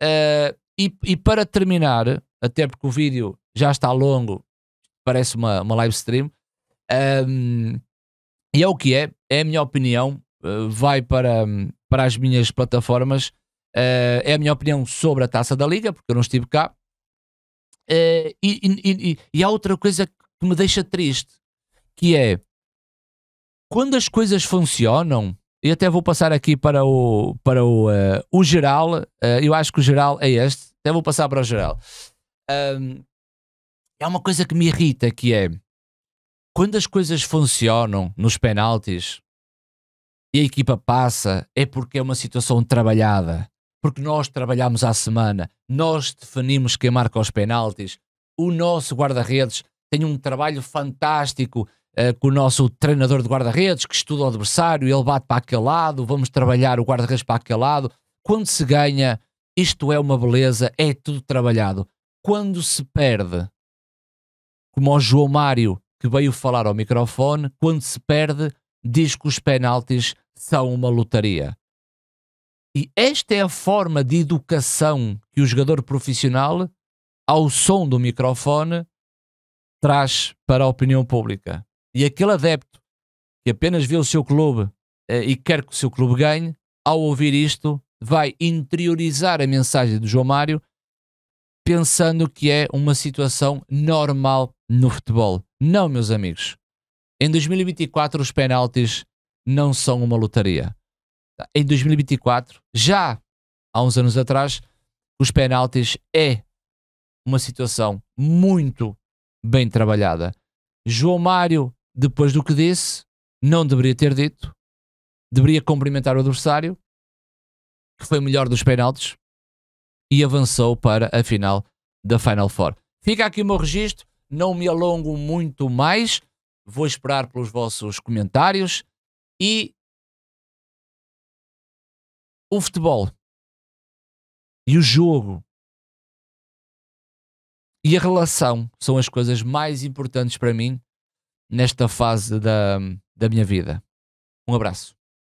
Uh, e, e, para terminar, até porque o vídeo já está longo, parece uma, uma live stream, um, e é o que é, é a minha opinião, vai para, para as minhas plataformas, é a minha opinião sobre a taça da Liga, porque eu não estive cá. E, e, e, e há outra coisa que me deixa triste que é quando as coisas funcionam, e até vou passar aqui para o, para o, uh, o geral, uh, eu acho que o geral é este, até vou passar para o geral. Um, é uma coisa que me irrita que é quando as coisas funcionam nos penaltis e a equipa passa, é porque é uma situação trabalhada, porque nós trabalhamos à semana, nós definimos quem marca os penaltis, o nosso guarda-redes tem um trabalho fantástico eh, com o nosso treinador de guarda-redes, que estuda o adversário, ele bate para aquele lado, vamos trabalhar o guarda-redes para aquele lado. Quando se ganha, isto é uma beleza, é tudo trabalhado. Quando se perde, como o João Mário, que veio falar ao microfone, quando se perde, diz que os penaltis são uma lotaria. E esta é a forma de educação que o jogador profissional, ao som do microfone, traz para a opinião pública. E aquele adepto que apenas vê o seu clube eh, e quer que o seu clube ganhe, ao ouvir isto, vai interiorizar a mensagem do João Mário, pensando que é uma situação normal no futebol. Não, meus amigos. Em 2024, os penaltis não são uma lotaria. Em 2024, já há uns anos atrás, os penaltis é uma situação muito bem trabalhada. João Mário depois do que disse, não deveria ter dito, deveria cumprimentar o adversário, que foi melhor dos penaltis, e avançou para a final da Final Four. Fica aqui o meu registro, não me alongo muito mais, vou esperar pelos vossos comentários e o futebol e o jogo e a relação são as coisas mais importantes para mim nesta fase da, da minha vida. Um abraço.